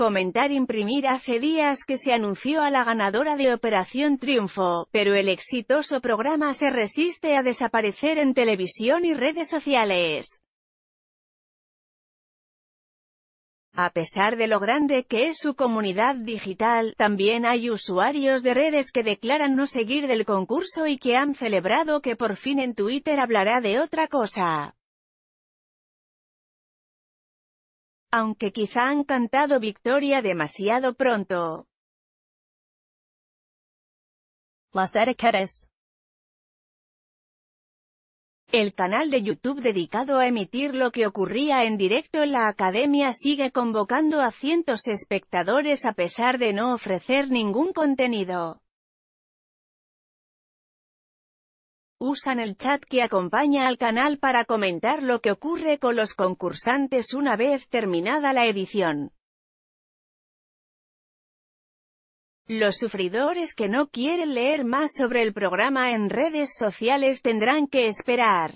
Comentar imprimir hace días que se anunció a la ganadora de Operación Triunfo, pero el exitoso programa se resiste a desaparecer en televisión y redes sociales. A pesar de lo grande que es su comunidad digital, también hay usuarios de redes que declaran no seguir del concurso y que han celebrado que por fin en Twitter hablará de otra cosa. aunque quizá han cantado victoria demasiado pronto. Las El canal de YouTube dedicado a emitir lo que ocurría en directo en la academia sigue convocando a cientos espectadores a pesar de no ofrecer ningún contenido. Usan el chat que acompaña al canal para comentar lo que ocurre con los concursantes una vez terminada la edición. Los sufridores que no quieren leer más sobre el programa en redes sociales tendrán que esperar.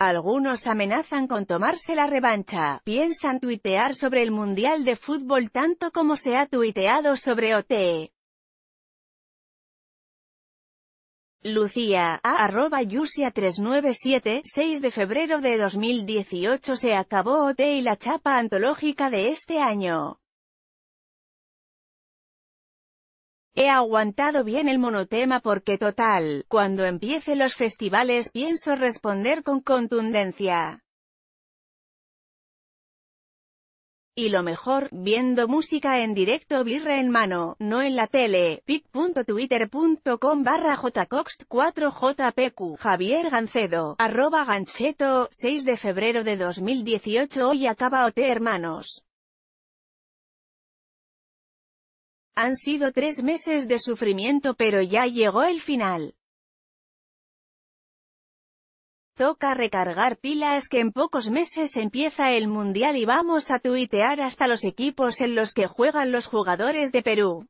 Algunos amenazan con tomarse la revancha, piensan tuitear sobre el Mundial de Fútbol tanto como se ha tuiteado sobre OT. E. Lucía, a arroba Yusia 397, 6 de febrero de 2018 se acabó OT y la chapa antológica de este año. He aguantado bien el monotema porque total, cuando empiece los festivales pienso responder con contundencia. Y lo mejor, viendo música en directo virre en mano, no en la tele, pic.twitter.com barra jcoxt4jpq Javier Gancedo, arroba gancheto, 6 de febrero de 2018 Hoy acaba OT hermanos. Han sido tres meses de sufrimiento pero ya llegó el final. Toca recargar pilas que en pocos meses empieza el Mundial y vamos a tuitear hasta los equipos en los que juegan los jugadores de Perú.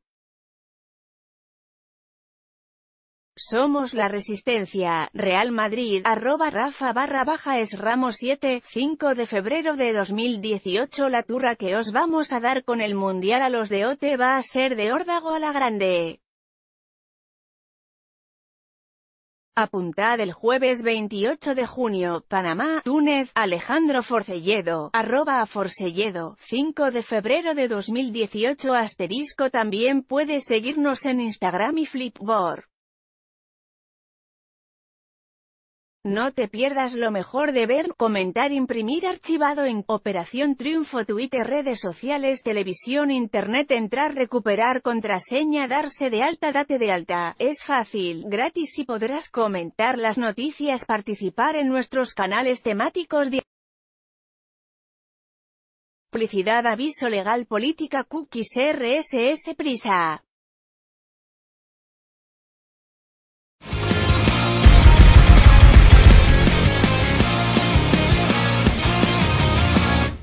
Somos la resistencia, Real Madrid, arroba Rafa barra baja es ramo 7, 5 de febrero de 2018 La turra que os vamos a dar con el Mundial a los de Ote va a ser de órdago a la grande. Apuntad el jueves 28 de junio, Panamá, Túnez, Alejandro Forcelledo, arroba Forcelledo, 5 de febrero de 2018 asterisco también puedes seguirnos en Instagram y Flipboard. No te pierdas lo mejor de ver, comentar, imprimir archivado en Operación Triunfo Twitter redes sociales televisión internet entrar recuperar contraseña darse de alta date de alta, es fácil, gratis y podrás comentar las noticias participar en nuestros canales temáticos de publicidad aviso legal política cookies RSS prisa